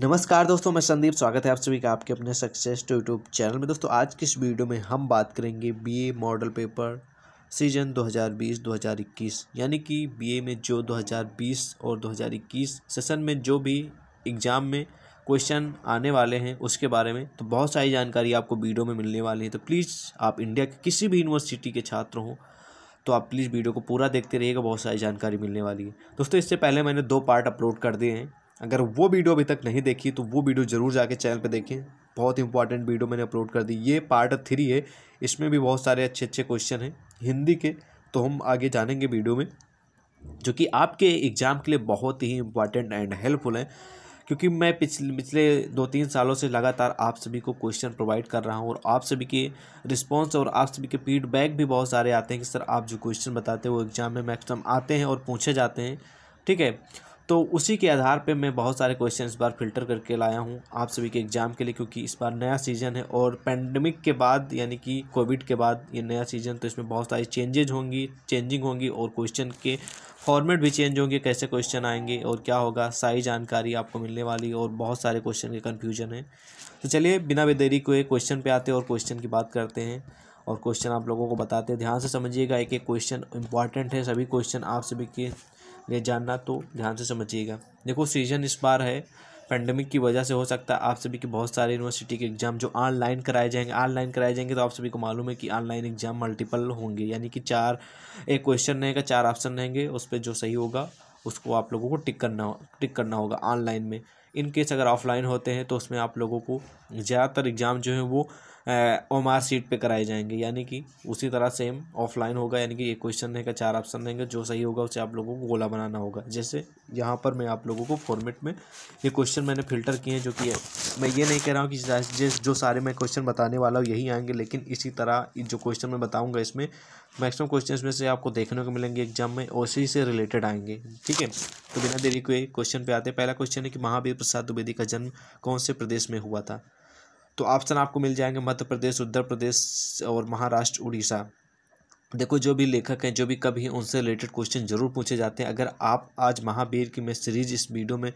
नमस्कार दोस्तों मैं संदीप स्वागत है आप सभी का आपके अपने सक्सेस टू यूट्यूब चैनल में दोस्तों आज की इस वीडियो में हम बात करेंगे बीए मॉडल पेपर सीजन 2020-2021 यानी कि बीए में जो 2020 और 2021 सेशन में जो भी एग्ज़ाम में क्वेश्चन आने वाले हैं उसके बारे में तो बहुत सारी जानकारी आपको वीडियो में मिलने वाली है तो प्लीज़ आप इंडिया के किसी भी यूनिवर्सिटी के छात्र हों तो आप प्लीज़ वीडियो को पूरा देखते रहिएगा बहुत सारी जानकारी मिलने वाली है दोस्तों इससे पहले मैंने दो पार्ट अपलोड कर दिए हैं अगर वो वीडियो अभी तक नहीं देखी तो वो वीडियो ज़रूर जाके चैनल पे देखें बहुत इंपॉर्टेंट वीडियो मैंने अपलोड कर दी ये पार्ट थ्री है इसमें भी बहुत सारे अच्छे अच्छे क्वेश्चन हैं हिंदी के तो हम आगे जानेंगे वीडियो में जो कि आपके एग्ज़ाम के लिए बहुत ही इंपॉर्टेंट एंड हेल्पफुल है क्योंकि मैं पिछले पिछले दो तीन सालों से लगातार आप सभी को क्वेश्चन प्रोवाइड कर रहा हूँ और आप सभी के रिस्पांस और आप सभी के फीडबैक भी बहुत सारे आते हैं कि सर आप जो क्वेश्चन बताते हैं वो एग्ज़ाम में मैक्सिमम आते हैं और पूछे जाते हैं ठीक है तो उसी के आधार पे मैं बहुत सारे क्वेश्चन इस बार फिल्टर करके लाया हूँ आप सभी के एग्ज़ाम के लिए क्योंकि इस बार नया सीज़न है और पैंडमिक के बाद यानी कि कोविड के बाद ये नया सीज़न तो इसमें बहुत सारी चेंजेज होंगी चेंजिंग होंगी और क्वेश्चन के फॉर्मेट भी चेंज होंगे कैसे क्वेश्चन आएंगे और क्या होगा सारी जानकारी आपको मिलने वाली और बहुत सारे क्वेश्चन के कन्फ्यूजन है तो चलिए बिना बेदेरी को एक क्वेश्चन पर आते और क्वेश्चन की बात करते हैं और क्वेश्चन आप लोगों को बताते हैं ध्यान से समझिएगा एक एक क्वेश्चन इंपॉर्टेंट है सभी क्वेश्चन आप सभी के ये जानना तो ध्यान से समझिएगा देखो सीजन इस बार है पेंडेमिक की वजह से हो सकता है आप सभी के बहुत सारे यूनिवर्सिटी के एग्ज़ाम जो ऑनलाइन कराए जाएंगे ऑनलाइन कराए जाएंगे तो आप सभी को मालूम है कि ऑनलाइन एग्ज़ाम मल्टीपल होंगे यानी कि चार एक क्वेश्चन रहेगा चार ऑप्शन रहेंगे उस पर जो सही होगा उसको आप लोगों को टिक करना टिक करना होगा ऑनलाइन में इन केस अगर ऑफलाइन होते हैं तो उसमें आप लोगों को ज़्यादातर एग्ज़ाम जो है वो ओमार सीट पे कराए जाएंगे यानी कि उसी तरह सेम ऑफलाइन होगा यानी कि ये क्वेश्चन रहेगा चार ऑप्शन रहेंगे जो सही होगा उसे आप लोगों को गोला बनाना होगा जैसे यहाँ पर मैं आप लोगों को फॉर्मेट में ये क्वेश्चन मैंने फिल्टर किए हैं जो कि मैं ये नहीं कह रहा हूँ कि जिस जो सारे मैं क्वेश्चन बताने वाला हूँ यही आएंगे लेकिन इसी तरह जो क्वेश्चन मैं बताऊँगा इसमें मैक्सिमम क्वेश्चन में से आपको देखने को मिलेंगे एग्जाम में और इसी से रिलेटेड आएंगे ठीक है तो बिना देरी के क्वेश्चन पे आते हैं पहला क्वेश्चन है कि महावीर प्रसाद द्विवेदी का जन्म कौन से प्रदेश में हुआ था तो ऑप्शन आपको मिल जाएंगे मध्य प्रदेश उत्तर प्रदेश और महाराष्ट्र उड़ीसा देखो जो भी लेखक हैं जो भी कभी उनसे रिलेटेड क्वेश्चन जरूर पूछे जाते हैं अगर आप आज महावीर की मैं सीरीज इस वीडियो में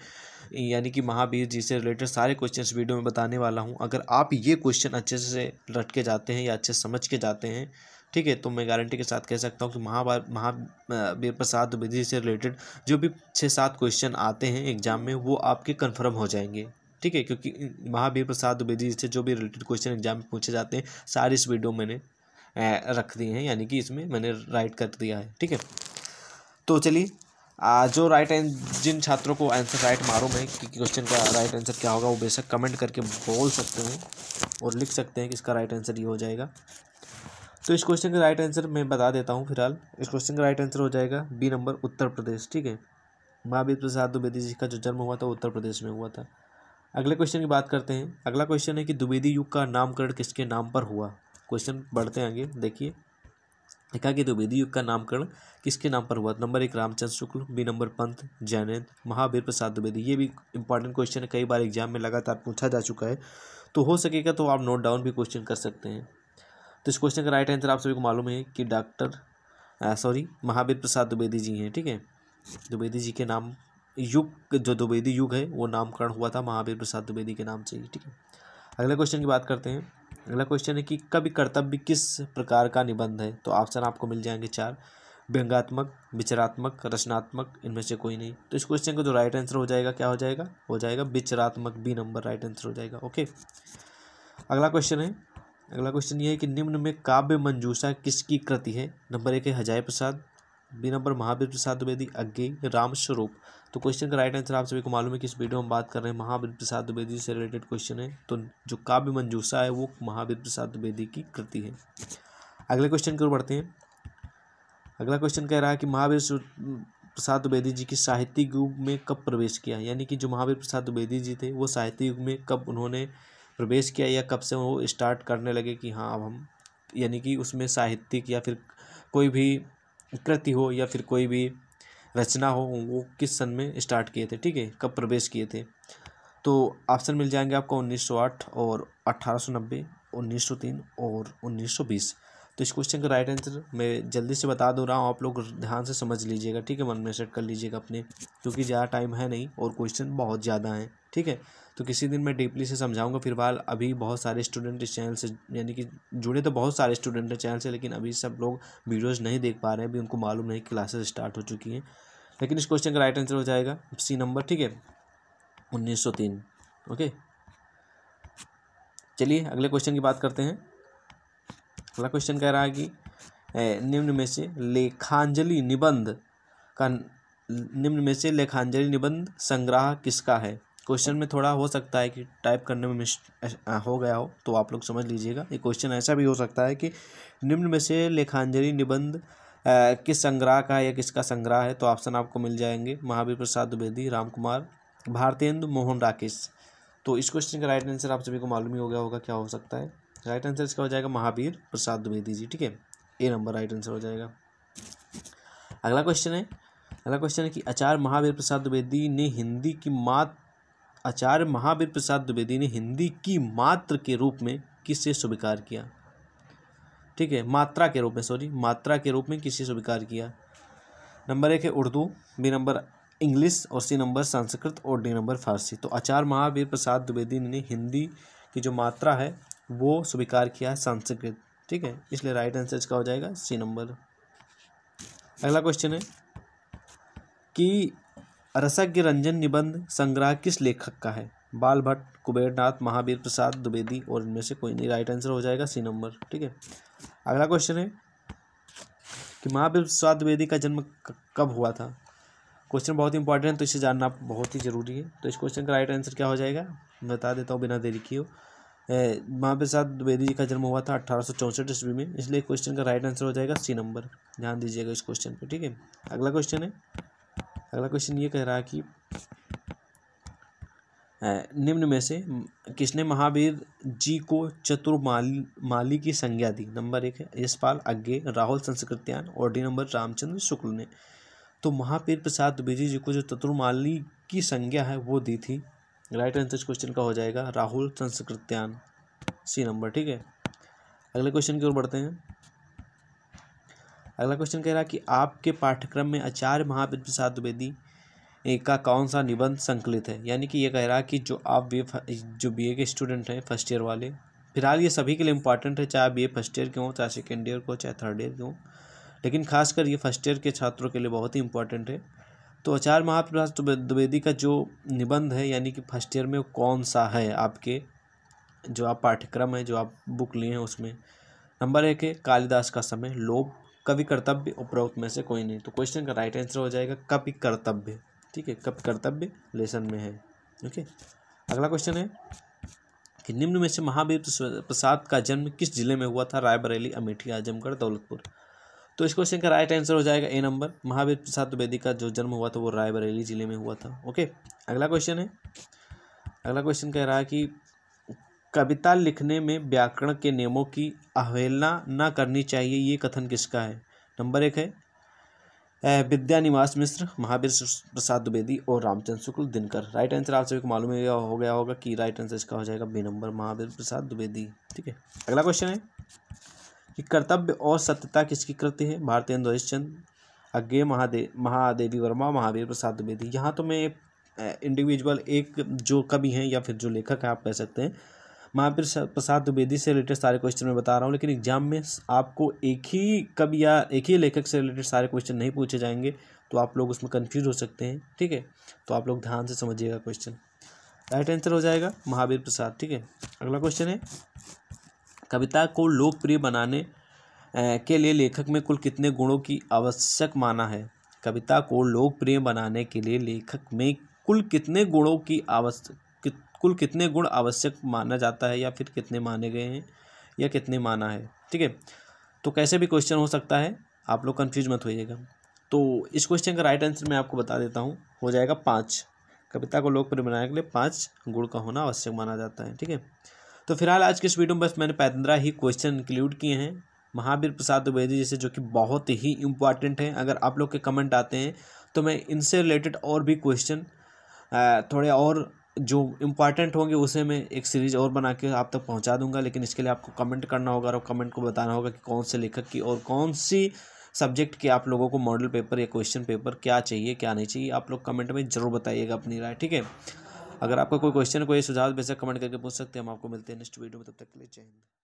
यानी कि महावीर जी से रिलेटेड सारे क्वेश्चन इस वीडियो में बताने वाला हूं अगर आप ये क्वेश्चन अच्छे से रट के जाते हैं या अच्छे समझ के जाते हैं ठीक है तो मैं गारंटी के साथ कह सकता हूँ कि महावार महावीर प्रसाद विधि से रिलेटेड जो भी छः सात क्वेश्चन आते हैं एग्जाम में वो आपके कन्फर्म हो जाएंगे ठीक है क्योंकि महावीर प्रसाद द्विवेदी से जो भी रिलेटेड क्वेश्चन एग्जाम में पूछे जाते हैं सारे इस वीडियो मैंने रख दिए हैं यानी कि इसमें मैंने राइट कर दिया है ठीक है तो चलिए जो राइट जिन छात्रों को आंसर राइट मारो मैं कि क्वेश्चन का राइट आंसर क्या होगा वो बेशक कमेंट करके बोल सकते हैं और लिख सकते हैं कि इसका राइट आंसर ये हो जाएगा तो इस क्वेश्चन का राइट आंसर मैं बता देता हूँ फिलहाल इस क्वेश्चन का राइट आंसर हो जाएगा बी नंबर उत्तर प्रदेश ठीक है महावीर प्रसाद द्विवेदी जी का जो जन्म हुआ था उत्तर प्रदेश में हुआ था अगले क्वेश्चन की बात करते हैं अगला क्वेश्चन है कि द्विवेदी युग का नामकरण किसके नाम पर हुआ क्वेश्चन बढ़ते हैं आगे देखिए लिखा कि द्विवेदी युग का नामकरण किसके नाम पर हुआ नंबर एक रामचंद्र शुक्ल बी नंबर पंत जैनेन्द्र महावीर प्रसाद द्विवेदी ये भी इंपॉर्टेंट क्वेश्चन है कई बार एग्जाम में लगातार पूछा जा चुका है तो हो सकेगा तो आप नोट डाउन भी क्वेश्चन कर सकते हैं तो इस क्वेश्चन का राइट आंसर आप सभी को मालूम है कि डॉक्टर सॉरी महावीर प्रसाद द्विवेदी जी हैं ठीक है द्विवेदी जी के नाम युग जो द्विवेदी युग है वो नामकरण हुआ था महावीर प्रसाद द्विवेदी के नाम से ही ठीक है अगले क्वेश्चन की बात करते हैं अगला क्वेश्चन है कि कवि कर्तव्य किस प्रकार का निबंध है तो ऑप्शन आपको मिल जाएंगे चार व्यंगात्मक विचरात्मक रचनात्मक इनमें से कोई नहीं तो इस क्वेश्चन का जो राइट आंसर हो जाएगा क्या हो जाएगा हो जाएगा विचरात्मक बी नंबर राइट आंसर हो जाएगा ओके अगला क्वेश्चन है अगला क्वेश्चन ये है कि निम्न में काव्य मंजूषा किसकी कृति है नंबर एक है हजाय प्रसाद बी नंबर महावीर प्रसाद द्विवेदी अग्नि राम स्वरूप तो क्वेश्चन का राइट आंसर आप सभी को मालूम है कि इस वीडियो में बात कर रहे हैं महावीर प्रसाद द्विवेदी से रिलेटेड क्वेश्चन है तो जो काव्य मंजूषा है वो महावीर प्रसाद द्विवेदी की कृति है अगले क्वेश्चन की ओर बढ़ते हैं अगला क्वेश्चन कह रहा है कि महावीर प्रसाद द्विवेदी जी की साहित्य युग में कब प्रवेश किया यानी कि जो महावीर प्रसाद द्विवेदी जी थे वो साहित्य युग में कब उन्होंने प्रवेश किया या कब से वो स्टार्ट करने लगे कि हाँ अब हम यानी कि उसमें साहित्यिक या फिर कोई भी कृति हो या फिर कोई भी रचना हो वो किस सन में स्टार्ट किए थे ठीक है कब प्रवेश किए थे तो ऑप्शन मिल जाएंगे आपको 1908 और 1890 1903 और 1920 तो इस क्वेश्चन का राइट आंसर मैं जल्दी से बता दो रहा हूँ आप लोग ध्यान से समझ लीजिएगा ठीक है मन में सेट कर लीजिएगा अपने क्योंकि ज़्यादा टाइम है नहीं और क्वेश्चन बहुत ज़्यादा हैं ठीक है तो किसी दिन मैं डीपली से समझाऊंगा फिलहाल अभी बहुत सारे स्टूडेंट इस चैनल से यानी कि जुड़े तो बहुत सारे स्टूडेंट हैं चैनल से लेकिन अभी सब लोग वीडियोज़ नहीं देख पा रहे हैं अभी उनको मालूम नहीं क्लासेस स्टार्ट हो चुकी हैं लेकिन इस क्वेश्चन का राइट आंसर हो जाएगा सी नंबर ठीक है उन्नीस सौ तीन ओके चलिए अगले क्वेश्चन की बात करते हैं अगला क्वेश्चन कह रहा है कि निम्न में से लेखांजलि निबंध का निम्न में से लेखांजलि निबंध संग्रह किसका है क्वेश्चन में थोड़ा हो सकता है कि टाइप करने में मिस हो गया हो तो आप लोग समझ लीजिएगा ये क्वेश्चन ऐसा भी हो सकता है कि निम्न में से लेखांजलि निबंध किस संग्रह का है या किसका संग्रह है तो ऑप्शन आपको मिल जाएंगे महावीर प्रसाद द्विवेदी राम कुमार भारतेंद्र मोहन राकेश तो इस क्वेश्चन का राइट आंसर आप सभी को मालूम ही हो गया होगा क्या हो सकता है राइट आंसर इसका हो जाएगा महावीर प्रसाद द्विवेदी जी ठीक है ए नंबर राइट आंसर हो जाएगा अगला क्वेश्चन है अगला क्वेश्चन है कि आचार्य महावीर प्रसाद द्विवेदी ने हिंदी की मात आचार्य महावीर प्रसाद द्विवेदी ने हिंदी की मात्र के रूप में किसे स्वीकार किया ठीक है मात्रा के रूप में सॉरी मात्रा के रूप में किसे स्वीकार किया नंबर एक है उर्दू बी नंबर इंग्लिश और सी नंबर संस्कृत और डी नंबर फारसी तो आचार्य महावीर प्रसाद द्विवेदी ने हिंदी की जो मात्रा है वो स्वीकार किया है संस्कृत ठीक है इसलिए राइट आंसर इसका हो जाएगा सी नंबर अगला क्वेश्चन है कि रसज्ञ रंजन निबंध संग्रह किस लेखक का है बाल भट्ट कुबेरनाथ महावीर प्रसाद द्विवेदी और इनमें से कोई नहीं राइट आंसर हो जाएगा सी नंबर ठीक है अगला क्वेश्चन है कि महावीर प्रसाद द्विवेदी का जन्म कब हुआ था क्वेश्चन बहुत इंपॉर्टेंट है तो इसे जानना बहुत ही ज़रूरी है तो इस क्वेश्चन का राइट आंसर क्या हो जाएगा मैं बता देता हूँ बिना देरी हो महावीर प्रसाद द्विवेदी जी का जन्म हुआ था अठारह सौ चौंसठ ईस्वी में इसलिए क्वेश्चन का राइट आंसर हो जाएगा सी नंबर ध्यान दीजिएगा इस क्वेश्चन पर ठीक है अगला क्वेश्चन है अगला क्वेश्चन ये कह रहा है कि निम्न में से किसने महावीर जी को चतुर्माली माली की संज्ञा दी नंबर एक है यशपाल अज्ञे राहुल संस्कृत्यान और डी नंबर रामचंद्र शुक्ल ने तो महावीर प्रसाद बीजी जी को जो चतुर्माली की संज्ञा है वो दी थी राइट आंसर इस क्वेश्चन का हो जाएगा राहुल संस्कृत्यान सी नंबर ठीक है अगले क्वेश्चन की ओर बढ़ते हैं अगला क्वेश्चन कह रहा कि आपके पाठ्यक्रम में आचार्य महाविद्य प्रसाद द्विवेदी का कौन सा निबंध संकलित है यानी कि ये कह रहा कि जो आप बी जो बी के स्टूडेंट हैं फर्स्ट ईयर वाले फिलहाल ये सभी के लिए इंपॉर्टेंट है चाहे बी ए फर्स्ट ईयर के हों चाहे सेकेंड ईयर को चाहे थर्ड ईयर के हों लेकिन खासकर ये फर्स्ट ईयर के छात्रों के लिए बहुत ही इंपॉर्टेंट है तो आचार्य महाप्रसाद द्विवेदी का जो निबंध है यानी कि फर्स्ट ईयर में कौन सा है आपके जो आप पाठ्यक्रम है जो आप बुक लिए हैं उसमें नंबर एक है कालिदास का समय लोभ कवि कर्तव्य उपरोक्त में से कोई नहीं तो क्वेश्चन का राइट आंसर हो जाएगा कवि कर्तव्य ठीक है कवि कर्तव्य लेसन में है ओके अगला क्वेश्चन है कि निम्न में से महावीर प्रसाद का जन्म किस जिले में हुआ था रायबरेली अमेठी आजमगढ़ दौलतपुर तो इस क्वेश्चन का राइट आंसर हो जाएगा ए नंबर महावीर प्रसाद द्विवेदी का जो जन्म हुआ था वो रायबरेली जिले में हुआ था ओके अगला क्वेश्चन है अगला क्वेश्चन कह रहा है कि कविता लिखने में व्याकरण के नियमों की अवहेलना ना करनी चाहिए ये कथन किसका है नंबर एक है विद्यानिवास मिश्र महावीर प्रसाद द्विवेदी और रामचंद्र शुक्ल दिनकर राइट आंसर आप सभी को मालूम हो गया होगा कि राइट आंसर इसका हो जाएगा बी नंबर महावीर प्रसाद द्विवेदी ठीक है अगला क्वेश्चन है कि कर्तव्य और सत्यता किसकी कृति है भारतेंदु चंद अज्ञे महादेव महादेवी वर्मा महावीर प्रसाद द्विवेदी यहाँ तो मैं इंडिविजुअल एक जो कवि हैं या फिर जो लेखक हैं आप कह सकते हैं महावीर प्रसाद द्विवेदी से रिलेटेड सारे क्वेश्चन मैं बता रहा हूँ लेकिन एग्जाम में आपको एक ही कब या एक ही लेखक से रिलेटेड सारे क्वेश्चन नहीं पूछे जाएंगे तो आप लोग उसमें कन्फ्यूज हो सकते हैं ठीक है तो आप लोग ध्यान से समझिएगा क्वेश्चन राइट आंसर हो जाएगा महावीर प्रसाद ठीक है अगला क्वेश्चन है कविता को लोकप्रिय बनाने के लिए लेखक में कुल कितने गुणों की आवश्यक माना है कविता को लोकप्रिय बनाने के लिए लेखक में कुल कितने गुणों की आवश्यक कुल कितने गुण आवश्यक माना जाता है या फिर कितने माने गए हैं या कितने माना है ठीक है तो कैसे भी क्वेश्चन हो सकता है आप लोग कन्फ्यूज मत होइएगा तो इस क्वेश्चन का राइट आंसर मैं आपको बता देता हूँ हो जाएगा पाँच कविता को लोकप्रिय बनाने के लिए पाँच गुण का होना आवश्यक माना जाता है ठीक है तो फिलहाल आज के इस वीडियो में बस मैंने पंद्रह ही क्वेश्चन इंक्लूड किए हैं महावीर प्रसाद द्विवेदी जैसे जो कि बहुत ही इम्पॉर्टेंट हैं अगर आप लोग के कमेंट आते हैं तो मैं इनसे रिलेटेड और भी क्वेश्चन थोड़े और जो इम्पॉर्टेंट होंगे उसे मैं एक सीरीज़ और बना के आप तक पहुंचा दूंगा लेकिन इसके लिए आपको कमेंट करना होगा और कमेंट को बताना होगा कि कौन से लेखक की और कौन सी सब्जेक्ट के आप लोगों को मॉडल पेपर या क्वेश्चन पेपर क्या चाहिए क्या नहीं चाहिए आप लोग कमेंट में ज़रूर बताइएगा अपनी राय ठीक है अगर आपका कोई क्वेश्चन कोई सुझाव बेशक कमेंट करके पूछ सकते हैं हम आपको मिलते हैं नेक्स्ट वीडियो में तब तक के लिए जय